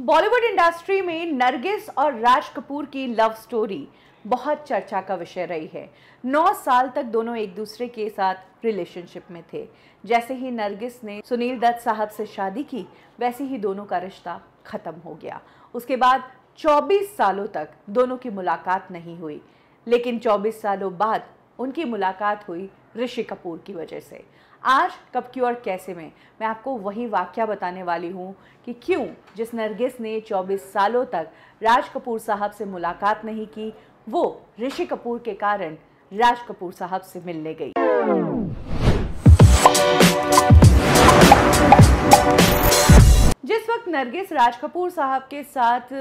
Bollywood industry में नरगिस और राज कपूर की लव स्टोरी बहुत चर्चा का विषय रही है नौ साल तक दोनों एक दूसरे के साथ रिलेशनशिप में थे जैसे ही नरगिस ने सुनील दत्त साहब से शादी की वैसे ही दोनों का रिश्ता ख़त्म हो गया उसके बाद 24 सालों तक दोनों की मुलाकात नहीं हुई लेकिन 24 सालों बाद उनकी मुलाकात हुई ऋषि कपूर की वजह से आज कब क्यों और कैसे में मैं आपको वही वाक्य बताने वाली हूँ कि क्यों जिस नरगिस ने 24 सालों तक राज कपूर साहब से मुलाकात नहीं की वो ऋषि कपूर के कारण राज कपूर साहब से मिलने गई जिस वक्त नरगिस राज कपूर साहब के साथ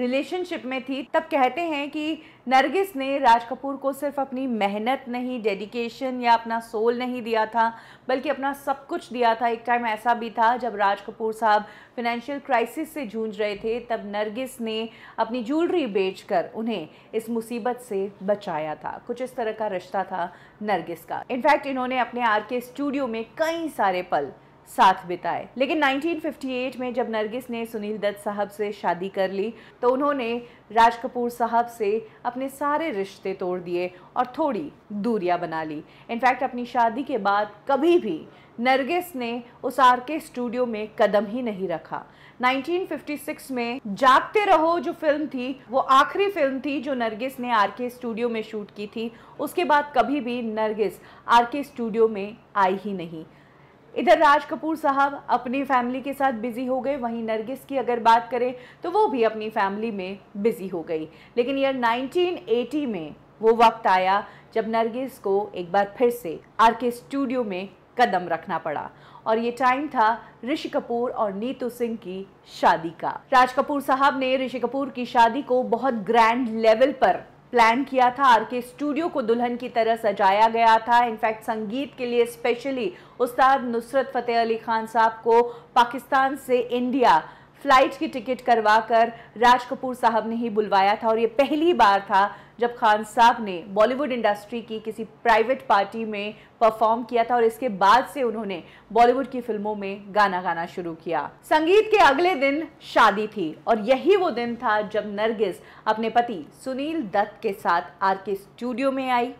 रिलेशनशिप में थी तब कहते हैं कि नरगिस ने राज कपूर को सिर्फ अपनी मेहनत नहीं डेडिकेशन या अपना सोल नहीं दिया था बल्कि अपना सब कुछ दिया था एक टाइम ऐसा भी था जब राज कपूर साहब फिनेंशियल क्राइसिस से जूझ रहे थे तब नरगिस ने अपनी ज्वेलरी बेचकर उन्हें इस मुसीबत से बचाया था कुछ इस तरह का रिश्ता था नरगिस का इनफैक्ट इन्होंने अपने आर के स्टूडियो में कई सारे पल साथ बिताए लेकिन 1958 में जब नरगिस ने सुनील दत्त साहब से शादी कर ली तो उन्होंने राज कपूर साहब से अपने सारे रिश्ते तोड़ दिए और थोड़ी दूरियां बना ली इनफैक्ट अपनी शादी के बाद कभी भी नरगिस ने उस आर के स्टूडियो में कदम ही नहीं रखा 1956 में जागते रहो जो फिल्म थी वो आखिरी फिल्म थी जो नरगिस ने आर के स्टूडियो में शूट की थी उसके बाद कभी भी नरगिस आर के स्टूडियो में आई ही नहीं इधर राज कपूर साहब अपनी फैमिली के साथ बिजी हो गए वहीं नरगिस की अगर बात करें तो वो भी अपनी फैमिली में बिजी हो गई लेकिन ईयर 1980 में वो वक्त आया जब नरगिस को एक बार फिर से आर के स्टूडियो में कदम रखना पड़ा और ये टाइम था ऋषि कपूर और नीतू सिंह की शादी का राज कपूर साहब ने ऋषि कपूर की शादी को बहुत ग्रैंड लेवल पर प्लान किया था आर के स्टूडियो को दुल्हन की तरह सजाया गया था इनफैक्ट संगीत के लिए स्पेशली उस्ताद नुसरत फ़तेह अली खान साहब को पाकिस्तान से इंडिया फ्लाइट की टिकट करवा कर राज कपूर साहब ने ही बुलवाया था और ये पहली बार था जब खान साहब ने बॉलीवुड इंडस्ट्री की किसी प्राइवेट पार्टी में परफॉर्म किया था और इसके बाद से उन्होंने बॉलीवुड की फिल्मों में गाना गाना शुरू किया संगीत के अगले दिन शादी थी और यही वो दिन था जब नरगिस अपने पति सुनील दत्त के साथ आर के स्टूडियो में आई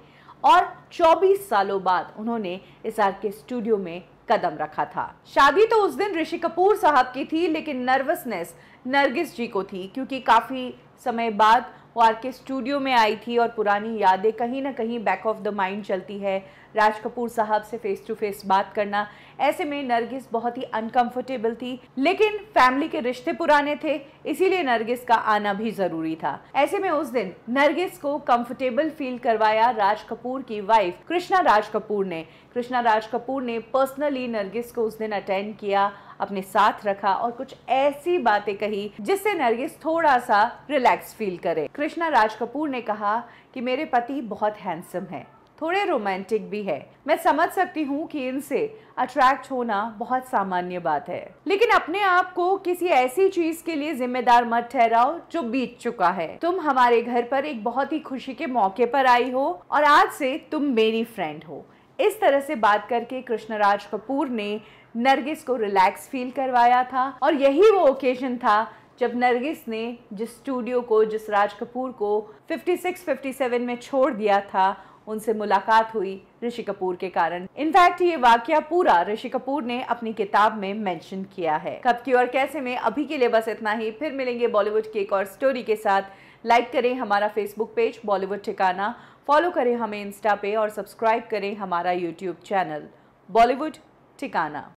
और 24 सालों बाद उन्होंने इस आर के स्टूडियो में कदम रखा था शादी तो उस दिन ऋषि कपूर साहब की थी लेकिन नर्वसनेस नरगिस जी को थी क्योंकि काफ़ी समय बाद वो आर के स्टूडियो में आई थी और पुरानी यादें कहीं ना कहीं बैक ऑफ द माइंड चलती है राज कपूर साहब से फ़ेस टू फेस बात करना ऐसे में नरगिस बहुत ही अनकंफर्टेबल थी लेकिन फैमिली के रिश्ते पुराने थे इसीलिए नरगिस का आना भी ज़रूरी था ऐसे में उस दिन नरगिस को कंफर्टेबल फील करवाया राज कपूर की वाइफ कृष्णा राज कपूर ने कृष्णा राज कपूर ने पर्सनली नरगिस को उस दिन अटेंड किया अपने साथ रखा और कुछ ऐसी बातें कही जिससे नरगिस थोड़ा सा रिलैक्स फील करे कृष्णा राज कपूर ने कहा कि मेरे पति बहुत हैंडसम है थोड़े रोमांटिक भी है मैं समझ सकती हूँ कि इनसे अट्रैक्ट होना बहुत सामान्य बात है लेकिन अपने आप को किसी ऐसी चीज के लिए जिम्मेदार मत ठहराओ जो बीत चुका है तुम हमारे घर पर एक बहुत ही खुशी के मौके पर आई हो और आज से तुम मेरी फ्रेंड हो इस तरह से बात करके कृष्णराज कपूर ने नरगिस को रिलैक्स फील करवाया था और यही वो ओकेजन था जब नरगिस ने जिस स्टूडियो को जिस राज कपूर को 56 57 में छोड़ दिया था उनसे मुलाकात हुई ऋषि कपूर के कारण इनफैक्ट ये वाक्य पूरा ऋषि कपूर ने अपनी किताब में मेंशन किया है कब की और कैसे में अभी के लिए बस इतना ही फिर मिलेंगे बॉलीवुड की एक और स्टोरी के साथ लाइक करें हमारा फेसबुक पेज बॉलीवुड ठिकाना फॉलो करें हमें इंस्टा पे और सब्सक्राइब करें हमारा यूट्यूब चैनल बॉलीवुड ठिकाना